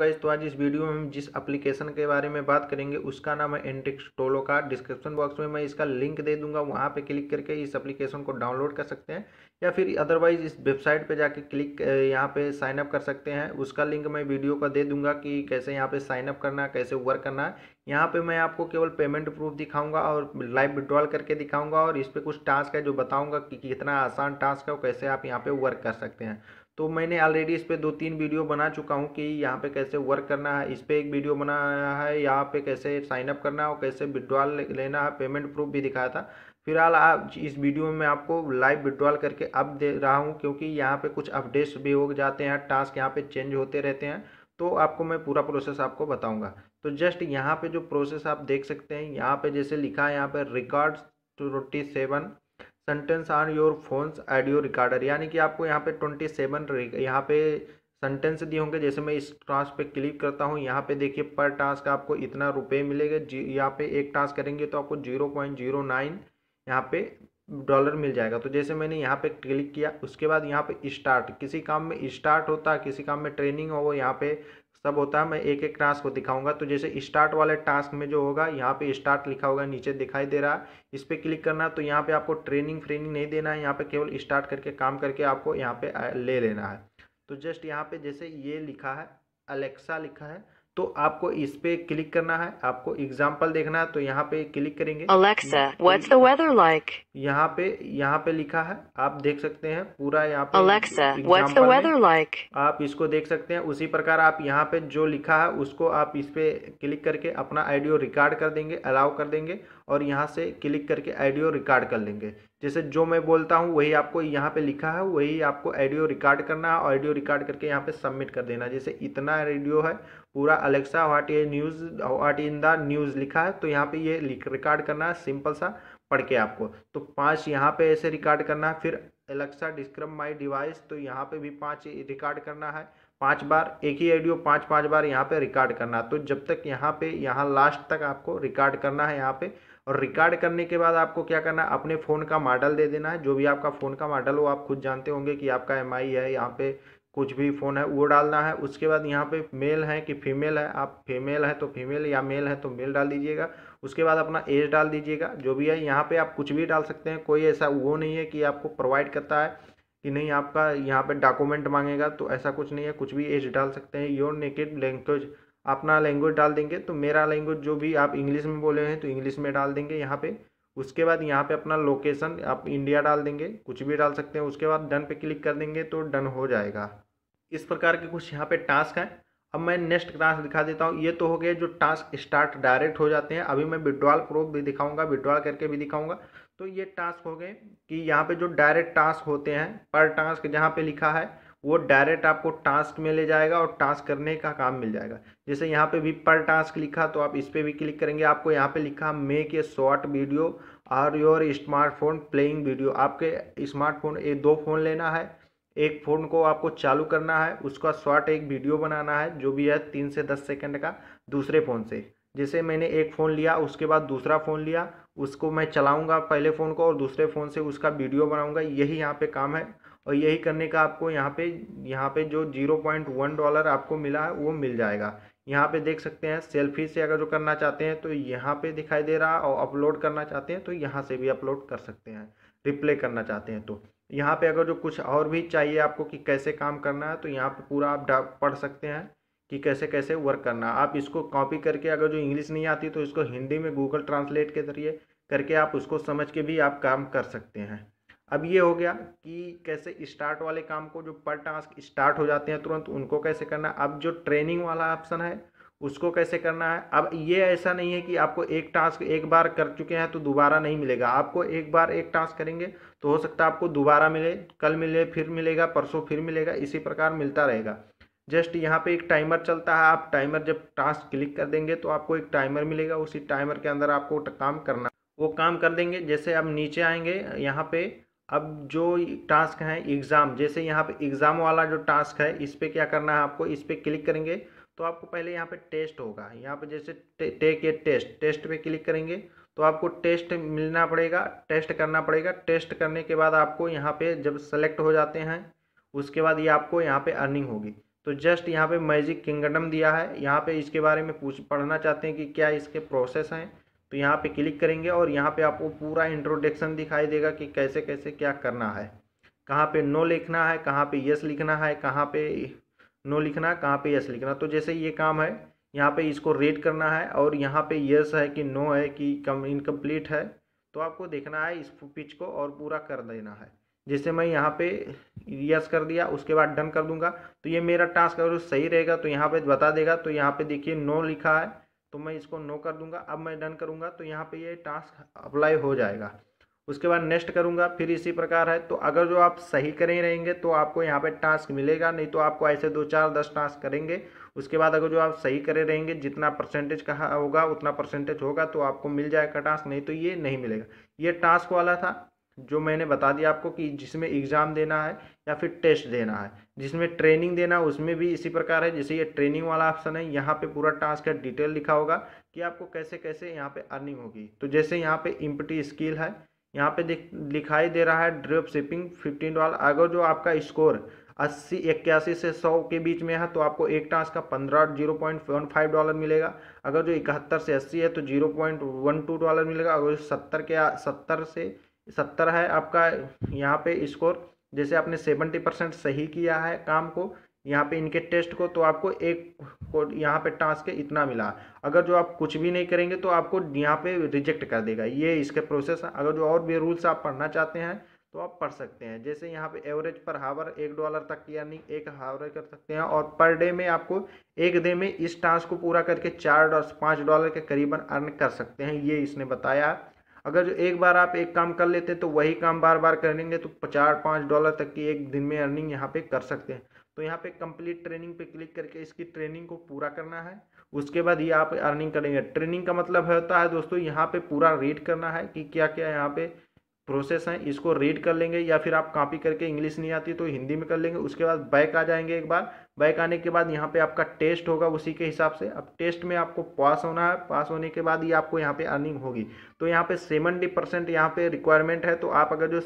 Guys तो आज इस वीडियो में हम जिस एप्लीकेशन के बारे में बात करेंगे उसका नाम है एंट्रिक्स टोलो का डिस्क्रिप्शन बॉक्स में मैं इसका लिंक दे दूंगा वहाँ पे क्लिक करके इस एप्लीकेशन को डाउनलोड कर सकते हैं या फिर अदरवाइज इस वेबसाइट पे जाके क्लिक यहाँ पे साइन अप कर सकते हैं उसका लिंक मैं वीडियो का दे दूंगा कि कैसे यहाँ पे साइन अप करना कैसे वर्क करना है यहाँ पे मैं आपको केवल पेमेंट प्रूफ दिखाऊंगा और लाइव विड्रॉल करके दिखाऊंगा और इस पर कुछ टास्क है जो बताऊँगा कि कितना आसान टास्क है और कैसे आप यहाँ पर वर्क कर सकते हैं तो मैंने ऑलरेडी इस पर दो तीन वीडियो बना चुका हूँ कि यहाँ पे कैसे वर्क करना है इस पर एक वीडियो बनाया है यहाँ पे कैसे साइनअप करना है और कैसे विड्रॉल लेना है पेमेंट प्रूफ भी दिखाया था फिलहाल आप इस वीडियो में मैं आपको लाइव विड्रॉल करके अब दे रहा हूँ क्योंकि यहाँ पे कुछ अपडेट्स भी हो जाते हैं टास्क यहाँ पर चेंज होते रहते हैं तो आपको मैं पूरा प्रोसेस आपको बताऊँगा तो जस्ट यहाँ पर जो प्रोसेस आप देख सकते हैं यहाँ पर जैसे लिखा है यहाँ पर record two seven sentence are your phone's audio recorder यानी कि आपको यहाँ पे ट्वेंटी सेवन यहाँ पे सेंटेंस दिए होंगे जैसे मैं इस टास्क पे क्लिक करता हूँ यहाँ पे देखिए पर टास्क आपको इतना रुपये मिलेगा जी यहाँ पे एक टास्क करेंगे तो आपको जीरो पॉइंट जीरो नाइन यहाँ पे डॉलर मिल जाएगा तो जैसे मैंने यहाँ पे क्लिक किया उसके बाद यहाँ पे स्टार्ट किसी काम में स्टार्ट होता है किसी काम में ट्रेनिंग हो वो यहाँ पे सब होता है मैं एक एक टास्क को दिखाऊंगा तो जैसे स्टार्ट वाले टास्क में जो होगा यहाँ पे स्टार्ट लिखा होगा नीचे दिखाई दे रहा है इस पर क्लिक करना तो यहाँ पे आपको ट्रेनिंग फ्रेनिंग नहीं देना है यहाँ पे केवल स्टार्ट करके काम करके आपको यहाँ पे ले लेना है तो जस्ट यहाँ पे जैसे ये लिखा है अलेक्सा लिखा है तो आपको इस पे क्लिक करना है आपको एग्जाम्पल देखना है तो यहाँ पे क्लिक करेंगे Alexa, what's the weather like? यहाँ पे यहाँ पे लिखा है आप देख सकते हैं पूरा यहाँ पे Alexa, what's the weather like? आप इसको देख सकते हैं उसी प्रकार आप यहाँ पे जो लिखा है उसको आप इस पे क्लिक करके अपना आइडियो रिकॉर्ड कर देंगे अलाउ कर देंगे और यहाँ से क्लिक करके आइडियो रिकॉर्ड कर लेंगे जैसे जो मैं बोलता हूँ वही आपको यहाँ पे लिखा है वही आपको ऑडियो रिकॉर्ड करना है ऑडियो रिकॉर्ड करके यहाँ पे सबमिट कर देना जैसे इतना रेडियो है पूरा Alexa what is news what in the news लिखा है तो यहाँ पे ये रिकॉर्ड करना है सिंपल सा पढ़ के आपको तो पाँच यहाँ पे ऐसे रिकॉर्ड करना है फिर एलेक्सा डिस्क्रम माई डिवाइस तो यहाँ पे भी पाँच रिकॉर्ड करना है पाँच बार एक ही ऑडियो पाँच पाँच बार यहाँ पे रिकॉर्ड करना तो जब तक यहाँ पे यहाँ लास्ट तक आपको रिकॉर्ड करना है यहाँ पे और रिकॉर्ड करने के बाद आपको क्या करना है अपने फ़ोन का मॉडल दे देना है जो भी आपका फ़ोन का मॉडल हो आप खुद जानते होंगे कि आपका एम है यहाँ पे कुछ भी फ़ोन है वो डालना है उसके बाद यहाँ पे मेल है कि फीमेल है आप फीमेल है तो फीमेल या मेल है तो मेल डाल दीजिएगा उसके बाद अपना एज डाल दीजिएगा जो भी है यहाँ पे आप कुछ भी डाल सकते हैं कोई ऐसा वो नहीं है कि आपको प्रोवाइड करता है कि नहीं आपका यहाँ पे डॉक्यूमेंट मांगेगा तो ऐसा कुछ नहीं है कुछ भी एज डाल सकते हैं योर नेकेड लैंग्वेज अपना लैंग्वेज डाल देंगे तो मेरा लैंग्वेज जो भी आप इंग्लिश में बोले हैं तो इंग्लिश में डाल देंगे यहाँ पर उसके बाद यहाँ पे अपना लोकेशन आप इंडिया डाल देंगे कुछ भी डाल सकते हैं उसके बाद डन पे क्लिक कर देंगे तो डन हो जाएगा इस प्रकार के कुछ यहाँ पे टास्क हैं अब मैं नेक्स्ट टास्क दिखा देता हूँ ये तो हो गया जो टास्क स्टार्ट डायरेक्ट हो जाते हैं अभी मैं विड्रॉल प्रूफ भी दिखाऊंगा विड्रॉल करके भी दिखाऊंगा तो ये टास्क हो गए कि यहाँ पे जो डायरेक्ट टास्क होते हैं पर टास्क जहाँ पे लिखा है वो डायरेक्ट आपको टास्क में ले जाएगा और टास्क करने का काम मिल जाएगा जैसे यहाँ पे भी पर टास्क लिखा तो आप इस पर भी क्लिक करेंगे आपको यहाँ पे लिखा मेक ए शॉर्ट वीडियो और योर स्मार्टफोन प्लेइंग वीडियो आपके स्मार्टफोन ये दो फ़ोन लेना है एक फ़ोन को आपको चालू करना है उसका शॉर्ट एक वीडियो बनाना है जो भी है तीन से दस सेकंड का दूसरे फ़ोन से जैसे मैंने एक फ़ोन लिया उसके बाद दूसरा फ़ोन लिया उसको मैं चलाऊंगा पहले फ़ोन को और दूसरे फ़ोन से उसका वीडियो बनाऊंगा यही यहाँ पे काम है और यही करने का आपको यहाँ पे यहाँ पे जो जीरो पॉइंट वन डॉलर आपको मिला है वो मिल जाएगा यहाँ पे देख सकते हैं सेल्फी से अगर जो करना चाहते हैं तो यहाँ पे दिखाई दे रहा और अपलोड करना चाहते हैं तो यहाँ से भी अपलोड कर सकते हैं रिप्ले करना चाहते हैं तो यहाँ पे अगर जो कुछ और भी चाहिए आपको कि कैसे काम करना है तो यहाँ पे पूरा आप पढ़ सकते हैं कि कैसे कैसे वर्क करना आप इसको कॉपी करके अगर जो इंग्लिश नहीं आती तो इसको हिंदी में गूगल ट्रांसलेट के ज़रिए करके आप उसको समझ के भी आप काम कर सकते हैं अब ये हो गया कि कैसे स्टार्ट वाले काम को जो पर टास्क स्टार्ट हो जाते हैं तुरंत उनको कैसे करना अब जो ट्रेनिंग वाला ऑप्शन है उसको कैसे करना है अब ये ऐसा नहीं है कि आपको एक टास्क एक बार कर चुके हैं तो दोबारा नहीं मिलेगा आपको एक बार एक टास्क करेंगे तो हो सकता है आपको दोबारा मिले कल मिले फिर मिलेगा परसों फिर मिलेगा इसी प्रकार मिलता रहेगा जस्ट यहाँ पे एक टाइमर चलता है आप टाइमर जब टास्क क्लिक कर देंगे तो आपको एक टाइमर मिलेगा उसी टाइमर के अंदर आपको काम करना वो काम कर देंगे जैसे अब नीचे आएंगे यहाँ पे अब जो टास्क हैं एग्ज़ाम जैसे यहाँ पे एग्ज़ाम वाला जो टास्क है इस पर क्या करना है आपको इस पर क्लिक करेंगे तो आपको पहले यहाँ पे टेस्ट होगा यहाँ पे जैसे टेक ये टेस्ट टेस्ट पे क्लिक करेंगे तो आपको टेस्ट मिलना पड़ेगा टेस्ट करना पड़ेगा टेस्ट करने के बाद आपको यहाँ पे जब सेलेक्ट हो जाते हैं उसके बाद ये आपको यहाँ पे अर्निंग होगी तो जस्ट यहाँ पे मैजिक किंगडम दिया है यहाँ पे इसके बारे में पूछ पढ़ना चाहते हैं कि क्या इसके प्रोसेस हैं तो यहाँ पे क्लिक करेंगे और यहाँ पे आपको पूरा इंट्रोडक्शन दिखाई देगा कि कैसे कैसे क्या करना है कहाँ पे नो लिखना है कहाँ पे यस लिखना है कहाँ पे नो लिखना है कहाँ पे यस लिखना तो जैसे ये काम है यहाँ पे इसको रेट करना है और यहाँ पे यस है कि नो है कि कम इनकम्प्लीट है तो आपको देखना है इस पिच को और पूरा कर देना है जैसे मैं यहाँ पे यस कर दिया उसके बाद डन कर दूंगा तो ये मेरा टास्क अगर सही रहेगा तो यहाँ पे बता देगा तो यहाँ पे देखिए नो लिखा है तो मैं इसको नो कर दूंगा अब मैं डन करूँगा तो यहाँ पे ये टास्क अप्लाई हो जाएगा उसके बाद नेक्स्ट करूंगा फिर इसी प्रकार है तो अगर जो आप सही करें रहेंगे तो आपको यहाँ पे टास्क मिलेगा नहीं तो आपको ऐसे दो चार दस टास्क करेंगे उसके बाद अगर जो आप सही करे रहेंगे जितना परसेंटेज कहा होगा उतना परसेंटेज होगा तो आपको मिल जाएगा टास्क नहीं तो ये नहीं मिलेगा ये टास्क वाला था जो मैंने बता दिया आपको कि जिसमें एग्ज़ाम देना है या फिर टेस्ट देना है जिसमें ट्रेनिंग देना उसमें भी इसी प्रकार है जैसे ये ट्रेनिंग वाला ऑप्शन है यहाँ पे पूरा टास्क है डिटेल लिखा होगा कि आपको कैसे कैसे यहाँ पे अर्निंग होगी तो जैसे यहाँ पे इम्पटी स्किल है यहाँ पे दिखाई दे रहा है ड्रॉप शिपिंग फिफ्टीन डॉलर अगर जो आपका स्कोर अस्सी इक्यासी से सौ के बीच में है तो आपको एक टास्क का पंद्रह zero point one five dollar मिलेगा अगर जो इकहत्तर से अस्सी है तो zero point one two dollar मिलेगा अगर जो सत्तर के सत्तर से सत्तर है आपका यहाँ पे स्कोर जैसे आपने सेवेंटी परसेंट सही किया है काम को यहाँ पे इनके टेस्ट को तो आपको एक कोड यहाँ पे टास्क इतना मिला अगर जो आप कुछ भी नहीं करेंगे तो आपको यहाँ पे रिजेक्ट कर देगा ये इसके प्रोसेस है अगर जो और भी रूल्स आप पढ़ना चाहते हैं तो आप पढ़ सकते हैं जैसे यहाँ पे एवरेज पर हावर एक डॉलर तक यानी एक हावर कर सकते हैं और पर डे में आपको एक डे में इस टास्क को पूरा करके चार डॉलर पाँच डॉलर के करीबन अर्न कर सकते हैं ये इसने बताया अगर जो एक बार आप एक काम कर लेते हैं तो वही काम बार बार करेंगे तो चार पाँच डॉलर तक की एक दिन में अर्निंग यहाँ पे कर सकते हैं तो यहाँ पे कंप्लीट ट्रेनिंग पे क्लिक करके इसकी ट्रेनिंग को पूरा करना है उसके बाद ये आप अर्निंग करेंगे ट्रेनिंग का मतलब होता है दोस्तों यहाँ पे पूरा रीड करना है कि क्या क्या यहाँ पे प्रोसेस है इसको रीड कर लेंगे या फिर आप कॉपी करके इंग्लिश नहीं आती तो हिंदी में कर लेंगे उसके बाद बैक आ जाएंगे एक बार बैक आने के बाद यहाँ पे आपका टेस्ट होगा उसी के हिसाब से अब टेस्ट में आपको पास होना है पास होने के बाद ये आपको यहाँ पे अर्निंग होगी तो यहाँ पे सेवेंटी परसेंट यहाँ पे रिक्वायरमेंट है तो आप अगर जो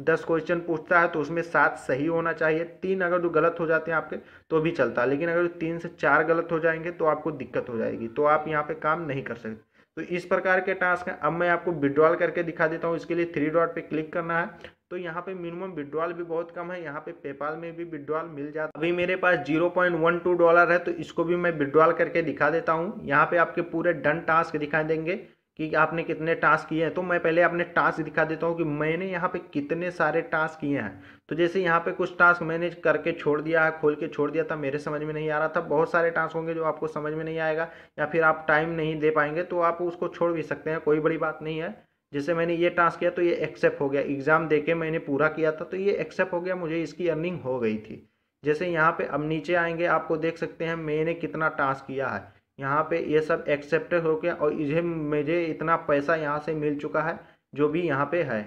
दस क्वेश्चन पूछता है तो उसमें सात सही होना चाहिए तीन अगर जो गलत हो जाते हैं आपके तो भी चलता है लेकिन अगर तीन से चार गलत हो जाएंगे तो आपको दिक्कत हो जाएगी तो आप यहाँ पे काम नहीं कर सकते तो इस प्रकार के टास्क हैं अब मैं आपको विड्रॉल करके दिखा देता हूँ इसके लिए थ्री डॉट पर क्लिक करना है तो यहाँ पे मिनिमम विड्रॉल भी बहुत कम है यहाँ पे पेपाल में भी विड्रॉल मिल जाता है अभी मेरे पास zero point one two dollar है तो इसको भी मैं विड्रॉल करके दिखा देता हूँ यहाँ पे आपके पूरे डन टास्क दिखाई देंगे कि आपने कितने टास्क किए हैं तो मैं पहले अपने टास्क दिखा देता हूँ कि मैंने यहाँ पे कितने सारे टास्क किए हैं तो जैसे यहाँ पे कुछ टास्क मैंने करके छोड़ दिया है खोल के छोड़ दिया था मेरे समझ में नहीं आ रहा था बहुत सारे टास्क होंगे जो आपको समझ में नहीं आएगा या फिर आप टाइम नहीं दे पाएंगे तो आप उसको छोड़ भी सकते हैं कोई बड़ी बात नहीं है जैसे मैंने ये टास्क किया तो ये एक्सेप्ट हो गया एग्ज़ाम दे के मैंने पूरा किया था तो ये एक्सेप्ट हो गया मुझे इसकी अर्निंग हो गई थी जैसे यहाँ पर अब नीचे आएंगे आपको देख सकते हैं मैंने कितना टास्क किया है यहाँ पे ये सब एक्सेप्टेड हो गया और इसे मुझे इतना पैसा यहाँ से मिल चुका है जो भी यहाँ पे है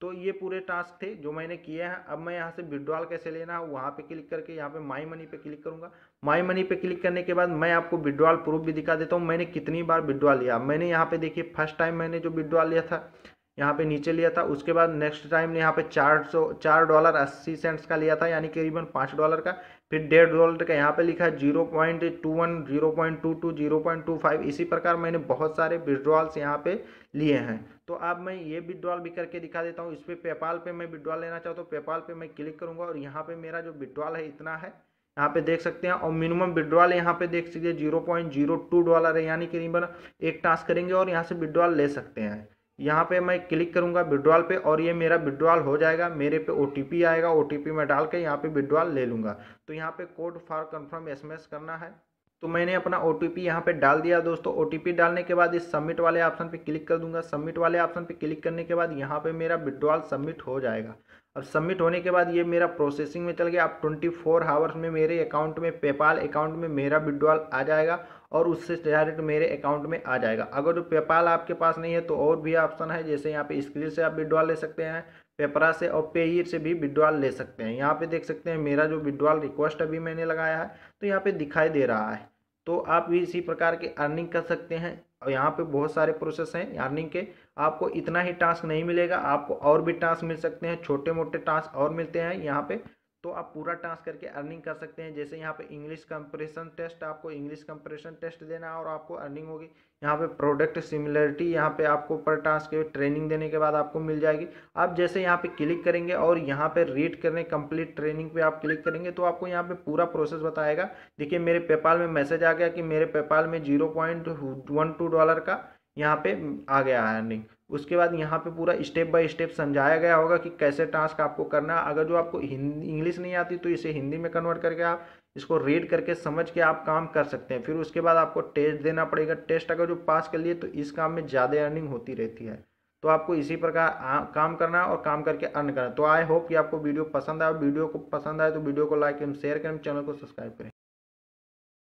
तो ये पूरे टास्क थे जो मैंने किए हैं अब मैं यहाँ से विड्रॉल कैसे लेना है वहाँ पे क्लिक करके यहाँ पे माई मनी पे क्लिक करूँगा माई मनी पे क्लिक करने के बाद मैं आपको विड्रॉल प्रूफ भी दिखा देता हूँ मैंने कितनी बार विड्रॉल लिया मैंने यहाँ पे देखिए फर्स्ट टाइम मैंने जो विड्रॉल लिया था यहाँ पे नीचे लिया था उसके बाद नेक्स्ट टाइम ने यहाँ पे चार सौ चार डॉलर अस्सी सेंट्स का लिया था यानी करीबन पाँच डॉलर का फिर डेढ़ डॉलर का यहाँ पे लिखा है zero point two one zero point two two zero point two five इसी प्रकार मैंने बहुत सारे विड्रॉल्स यहाँ पे लिए हैं तो अब मैं ये विड्रॉल भी करके दिखा देता हूँ इस पर पेपाल पे मैं विड्रॉल लेना चाहता हूँ पेपाल पे मैं क्लिक करूँगा और यहाँ पे मेरा जो विड्रॉल है इतना है यहाँ पे देख सकते हैं और मिनिमम विड्रॉल यहाँ पे देख सकते हैं zero point zero two dollar है यानी करीबन एक टास्क करेंगे और यहाँ से विड्रॉल ले सकते हैं यहाँ पे मैं क्लिक करूँगा विड्रॉल पे और ये मेरा विड्रॉल हो जाएगा मेरे पे ओ आएगा ओ मैं डाल के यहाँ पे विड्रॉल ले लूँगा तो यहाँ पे कोड फॉर कंफर्म एस करना है तो मैंने अपना ओ टी यहाँ पर डाल दिया दोस्तों ओ डालने के बाद इस सबमिट वाले ऑप्शन पे क्लिक कर दूंगा सबमिट वाले ऑप्शन पे क्लिक करने के बाद यहाँ पे मेरा विड्रॉल सबमिट हो जाएगा अब सबमिट होने के बाद ये मेरा प्रोसेसिंग में चल गया अब 24 फोर हावर्स में मेरे अकाउंट में पेपाल अकाउंट में मेरा विड्रॉल आ जाएगा और उससे डायरेक्ट मेरे अकाउंट में आ जाएगा अगर पेपाल आपके पास नहीं है तो और भी ऑप्शन है जैसे यहाँ पे स्क्रीन से आप विड्रॉल ले सकते हैं पेपरा से और पेयर से भी विड्रॉल ले सकते हैं यहाँ पे देख सकते हैं मेरा जो विड्रॉल रिक्वेस्ट अभी मैंने लगाया है तो यहाँ पे दिखाई दे रहा है तो आप भी इसी प्रकार के अर्निंग कर सकते हैं और यहाँ पे बहुत सारे प्रोसेस हैं अर्निंग के आपको इतना ही टास्क नहीं मिलेगा आपको और भी टास्क मिल सकते हैं छोटे मोटे टास्क और मिलते हैं यहाँ पे तो आप पूरा टास्क करके अर्निंग कर सकते हैं जैसे यहाँ पे इंग्लिश कंप्रेशन टेस्ट आपको इंग्लिश कंप्रेशन टेस्ट देना है और आपको अर्निंग होगी यहाँ पे प्रोडक्ट सिमिलरिटी यहाँ पे आपको पर टास्क के ट्रेनिंग देने के बाद आपको मिल जाएगी आप जैसे यहाँ पे क्लिक करेंगे और यहाँ पे रीड करने कंप्लीट ट्रेनिंग पे आप क्लिक करेंगे तो आपको यहाँ पे पूरा प्रोसेस बताएगा देखिए मेरे पेपाल में मैसेज आ गया कि मेरे पेपाल में zero point one two dollar का यहाँ पे आ गया है अर्निंग उसके बाद यहाँ पे पूरा स्टेप बाय स्टेप समझाया गया होगा कि कैसे टास्क आपको करना अगर जो आपको हिंदी इंग्लिश नहीं आती तो इसे हिंदी में कन्वर्ट करके आप इसको रीड करके समझ के आप काम कर सकते हैं फिर उसके बाद आपको टेस्ट देना पड़ेगा टेस्ट अगर जो पास कर लिए तो इस काम में ज़्यादा अर्निंग होती रहती है तो आपको इसी प्रकार काम करना और काम करके अर्न करना तो आई होप कि आपको वीडियो पसंद आए वीडियो को पसंद आए तो वीडियो को लाइक एवं शेयर करें चैनल को सब्सक्राइब करें